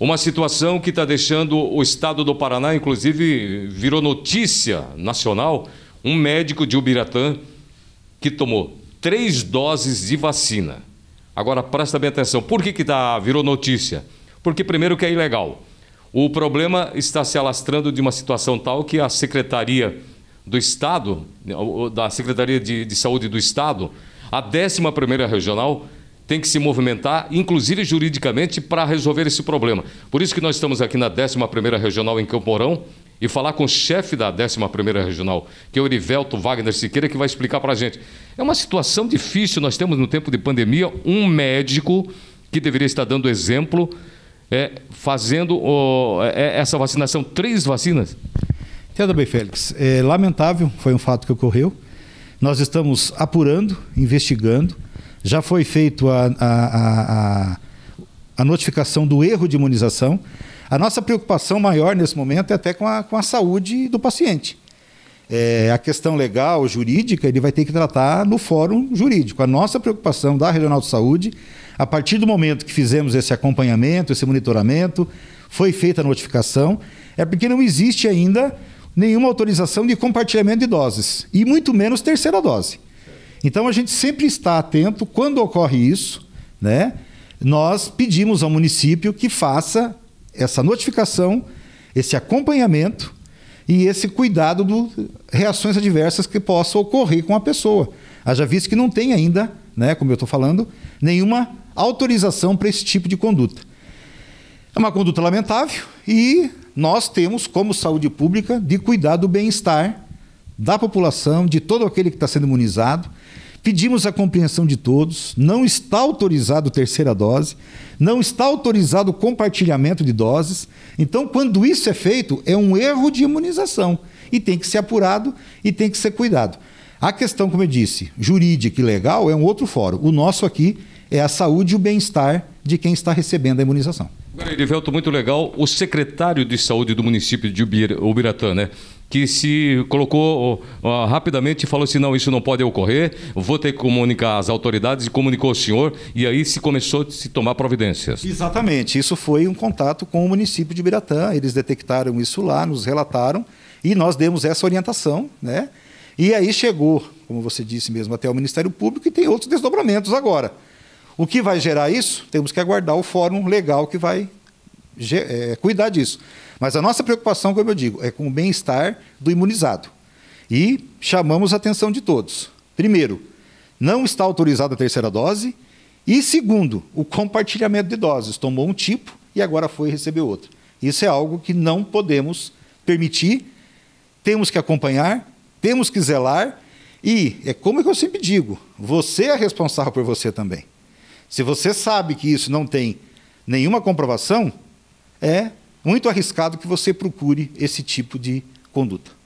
Uma situação que está deixando o estado do Paraná, inclusive virou notícia nacional, um médico de Ubiratã que tomou três doses de vacina. Agora presta bem atenção, por que, que tá, virou notícia? Porque primeiro que é ilegal. O problema está se alastrando de uma situação tal que a Secretaria do Estado, né, da Secretaria de, de Saúde do Estado, a 11ª Regional, tem que se movimentar, inclusive juridicamente, para resolver esse problema. Por isso que nós estamos aqui na 11ª Regional em Camporão e falar com o chefe da 11ª Regional, que é o Erivelto Wagner Siqueira, que vai explicar para a gente. É uma situação difícil, nós temos no tempo de pandemia um médico que deveria estar dando exemplo, é, fazendo é, é, essa vacinação, três vacinas? Entenda bem, Félix, é lamentável, foi um fato que ocorreu. Nós estamos apurando, investigando, já foi feito a, a, a, a notificação do erro de imunização. A nossa preocupação maior nesse momento é até com a, com a saúde do paciente. É, a questão legal, jurídica, ele vai ter que tratar no fórum jurídico. A nossa preocupação da Regional de Saúde, a partir do momento que fizemos esse acompanhamento, esse monitoramento, foi feita a notificação, é porque não existe ainda nenhuma autorização de compartilhamento de doses, e muito menos terceira dose. Então a gente sempre está atento quando ocorre isso, né? Nós pedimos ao município que faça essa notificação, esse acompanhamento e esse cuidado de reações adversas que possam ocorrer com a pessoa. Haja visto que não tem ainda, né, como eu estou falando, nenhuma autorização para esse tipo de conduta. É uma conduta lamentável e nós temos, como saúde pública, de cuidar do bem-estar da população, de todo aquele que está sendo imunizado. Pedimos a compreensão de todos. Não está autorizado terceira dose, não está autorizado compartilhamento de doses. Então, quando isso é feito, é um erro de imunização e tem que ser apurado e tem que ser cuidado. A questão, como eu disse, jurídica e legal é um outro fórum. O nosso aqui é a saúde e o bem-estar de quem está recebendo a imunização. Erivelto, muito legal. O secretário de saúde do município de Ubiratã, né? Que se colocou uh, rapidamente e falou assim: não, isso não pode ocorrer, vou ter que comunicar às autoridades e comunicou o senhor, e aí se começou a se tomar providências. Exatamente, isso foi um contato com o município de Ubiratã, eles detectaram isso lá, nos relataram, e nós demos essa orientação, né? E aí chegou, como você disse mesmo, até o Ministério Público e tem outros desdobramentos agora. O que vai gerar isso? Temos que aguardar o fórum legal que vai é, cuidar disso. Mas a nossa preocupação, como eu digo, é com o bem-estar do imunizado. E chamamos a atenção de todos. Primeiro, não está autorizada a terceira dose. E segundo, o compartilhamento de doses. Tomou um tipo e agora foi receber outro. Isso é algo que não podemos permitir, temos que acompanhar, temos que zelar. E é como eu sempre digo: você é responsável por você também. Se você sabe que isso não tem nenhuma comprovação, é muito arriscado que você procure esse tipo de conduta.